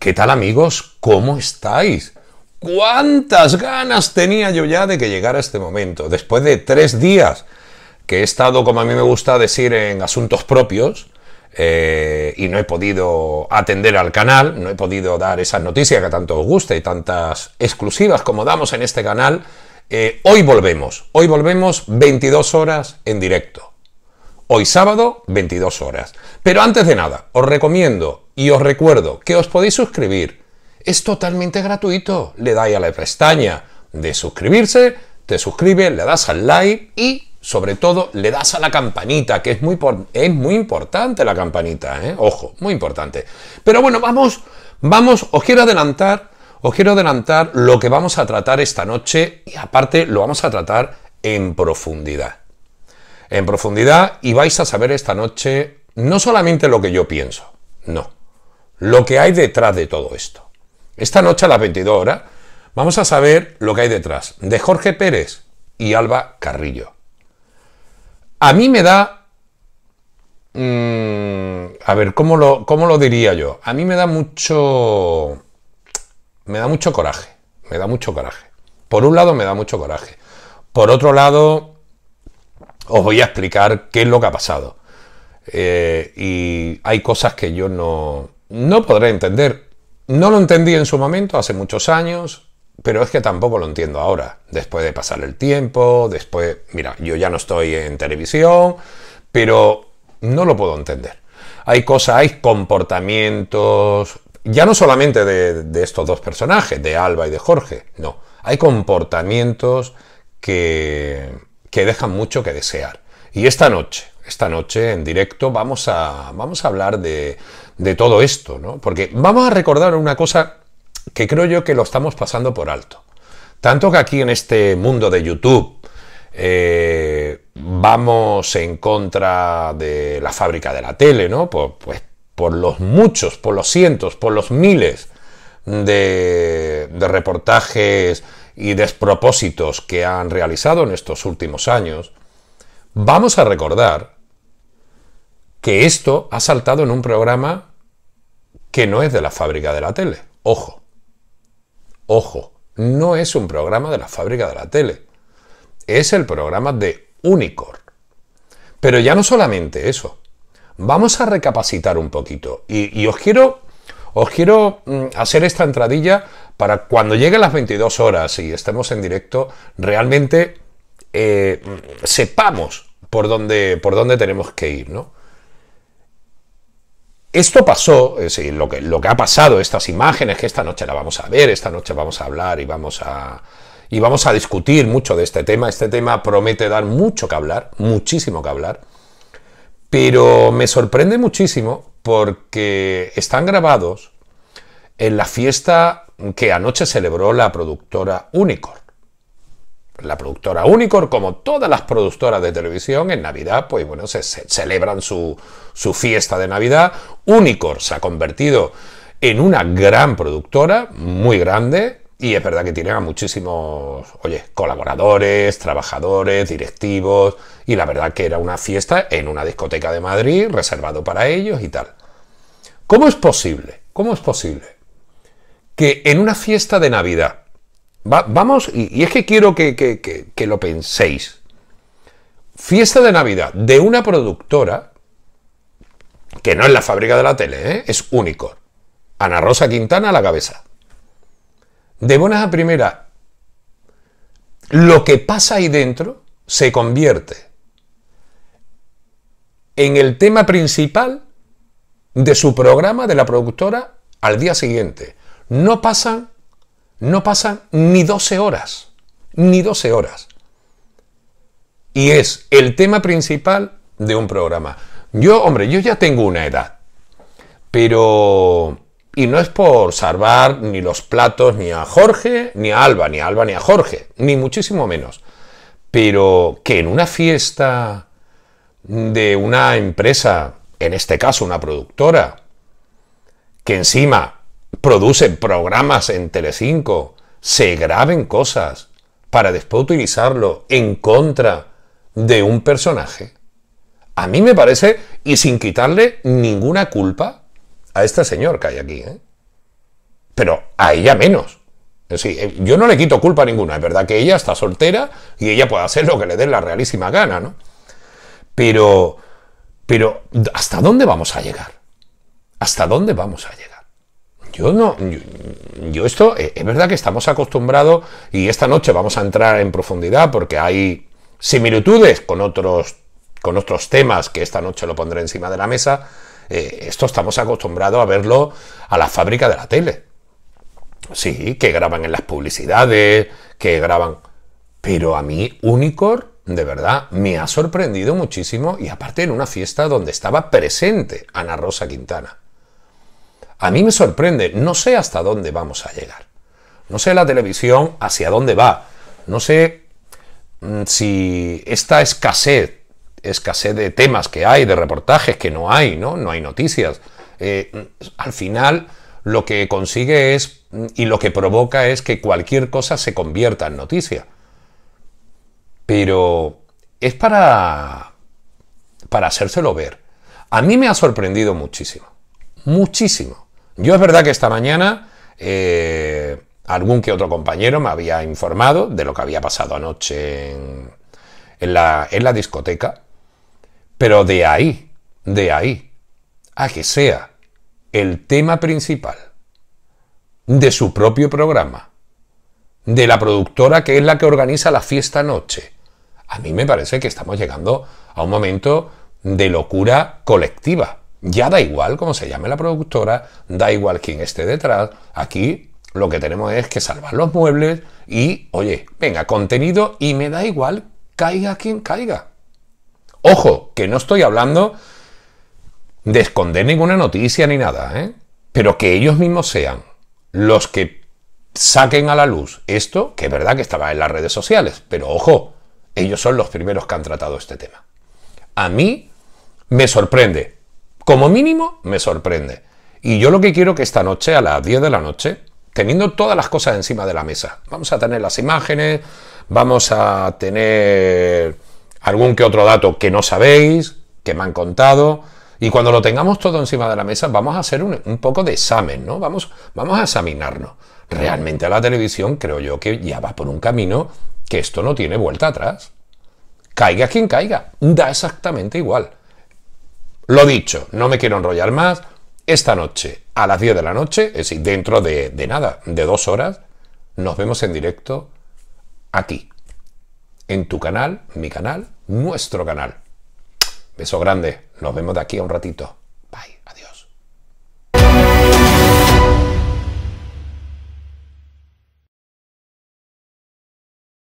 ¿Qué tal amigos? ¿Cómo estáis? ¿Cuántas ganas tenía yo ya de que llegara este momento? Después de tres días que he estado, como a mí me gusta decir, en asuntos propios eh, y no he podido atender al canal, no he podido dar esas noticias que tanto os gusta y tantas exclusivas como damos en este canal, eh, hoy volvemos, hoy volvemos 22 horas en directo hoy sábado 22 horas. Pero antes de nada, os recomiendo y os recuerdo que os podéis suscribir. Es totalmente gratuito. Le dais a la pestaña de suscribirse, te suscribes, le das al like y sobre todo le das a la campanita, que es muy, es muy importante la campanita, ¿eh? ojo, muy importante. Pero bueno, vamos, vamos, os quiero adelantar, os quiero adelantar lo que vamos a tratar esta noche y aparte lo vamos a tratar en profundidad en profundidad y vais a saber esta noche no solamente lo que yo pienso, no, lo que hay detrás de todo esto. Esta noche a las 22 horas vamos a saber lo que hay detrás de Jorge Pérez y Alba Carrillo. A mí me da... Mm, a ver, ¿cómo lo, ¿cómo lo diría yo? A mí me da mucho... Me da mucho coraje. Me da mucho coraje. Por un lado me da mucho coraje. Por otro lado, os voy a explicar qué es lo que ha pasado. Eh, y hay cosas que yo no, no podré entender. No lo entendí en su momento, hace muchos años, pero es que tampoco lo entiendo ahora. Después de pasar el tiempo, después, mira, yo ya no estoy en televisión, pero no lo puedo entender. Hay cosas, hay comportamientos, ya no solamente de estos dos personajes, de Alba y de Jorge, no. Hay comportamientos que que dejan mucho que desear. Y esta noche, esta noche en directo, vamos a, vamos a hablar de, de todo esto, ¿no? Porque vamos a recordar una cosa que creo yo que lo estamos pasando por alto. Tanto que aquí en este mundo de YouTube eh, vamos en contra de la fábrica de la tele, ¿no? pues por los muchos, por los cientos, por los miles de, de reportajes y despropósitos que han realizado en estos últimos años, vamos a recordar que esto ha saltado en un programa que no es de la fábrica de la tele. Ojo, ojo, no es un programa de la fábrica de la tele. Es el programa de Unicor, Pero ya no solamente eso. Vamos a recapacitar un poquito. Y, y os quiero os quiero mm, hacer esta entradilla para cuando lleguen las 22 horas y estemos en directo, realmente eh, sepamos por dónde, por dónde tenemos que ir, ¿no? Esto pasó, es decir, lo que, lo que ha pasado, estas imágenes que esta noche la vamos a ver, esta noche vamos a hablar y vamos a, y vamos a discutir mucho de este tema. Este tema promete dar mucho que hablar, muchísimo que hablar, pero me sorprende muchísimo porque están grabados en la fiesta que anoche celebró la productora Unicorn. La productora Unicorn, como todas las productoras de televisión, en Navidad, pues bueno, se, celebran su, su fiesta de Navidad. Unicorn se ha convertido en una gran productora, muy grande, y es verdad que tienen a muchísimos, oye, colaboradores, trabajadores, directivos, y la verdad que era una fiesta en una discoteca de Madrid, reservado para ellos y tal. ¿Cómo es posible? ¿Cómo es posible? Que en una fiesta de Navidad, vamos, y, es que quiero que, lo penséis, fiesta de Navidad de una productora, que no es la fábrica de la tele, ¿eh? es único, Ana Rosa Quintana a la cabeza de buenas a primeras, lo que pasa ahí dentro se convierte en el tema principal de su programa de la productora al día siguiente. No pasan, no pasan ni 12 horas, ni 12 horas. Y es el tema principal de un programa. Yo, hombre, yo ya tengo una edad, pero y no es por salvar ni los platos ni a Jorge, ni a Alba, ni a Alba, ni a Jorge, ni muchísimo menos. Pero que en una fiesta de una empresa, en este caso una productora, que encima produce programas en Telecinco, se graben cosas para después utilizarlo en contra de un personaje. A mí me parece, y sin quitarle ninguna culpa, a este señor que hay aquí, ¿eh? pero a ella menos. Sí, eh, yo no le quito culpa ninguna, es verdad que ella está soltera y ella puede hacer lo que le dé la realísima gana, ¿no? Pero, pero, ¿hasta dónde vamos a llegar? ¿Hasta dónde vamos a llegar? Yo no, yo, esto, eh, es verdad que estamos acostumbrados y esta noche vamos a entrar en profundidad porque hay similitudes con otros, con otros temas que esta noche lo pondré encima de la mesa, eh, esto estamos acostumbrados a verlo a la fábrica de la tele. Sí, que graban en las publicidades, que graban... Pero a mí Unicor, de verdad, me ha sorprendido muchísimo y aparte en una fiesta donde estaba presente Ana Rosa Quintana. A mí me sorprende, no sé hasta dónde vamos a llegar. No sé la televisión hacia dónde va. No sé mm, si esta escasez escasez de temas que hay, de reportajes que no hay, ¿no? No hay noticias. Eh, al final, lo que consigue es y lo que provoca es que cualquier cosa se convierta en noticia. Pero es para, para hacérselo ver. A mí me ha sorprendido muchísimo, muchísimo. Yo es verdad que esta mañana eh, algún que otro compañero me había informado de lo que había pasado anoche la, en la discoteca, pero de ahí, de ahí, a que sea el tema principal de su propio programa, de la productora que es la que organiza la fiesta noche, a mí me parece que estamos llegando a un momento de locura colectiva. Ya da igual cómo se llame la productora, da igual quién esté detrás. Aquí lo que tenemos es que salvar los muebles y, oye, venga, contenido y me da igual, caiga quien caiga. Ojo, que no estoy hablando de esconder ninguna noticia ni nada, ¿eh? pero que ellos mismos sean los que saquen a la luz esto, que es verdad que estaba en las redes sociales, pero ojo, ellos son los primeros que han tratado este tema. A mí me sorprende, como mínimo me sorprende. Y yo lo que quiero que esta noche, a las 10 de la noche, teniendo todas las cosas encima de la mesa, vamos a tener las imágenes, vamos a tener algún que otro dato que no sabéis, que me han contado. Y cuando lo tengamos todo encima de la mesa, vamos a hacer un, poco de examen, ¿no? Vamos, vamos a examinarnos. Realmente a la televisión creo yo que ya va por un camino que esto no tiene vuelta atrás. Caiga quien caiga, da exactamente igual. Lo dicho, no me quiero enrollar más. Esta noche, a las 10 de la noche, es decir, dentro de, de nada, de dos horas, nos vemos en directo aquí, en tu canal, mi canal, nuestro canal. Beso grande, nos vemos de aquí a un ratito.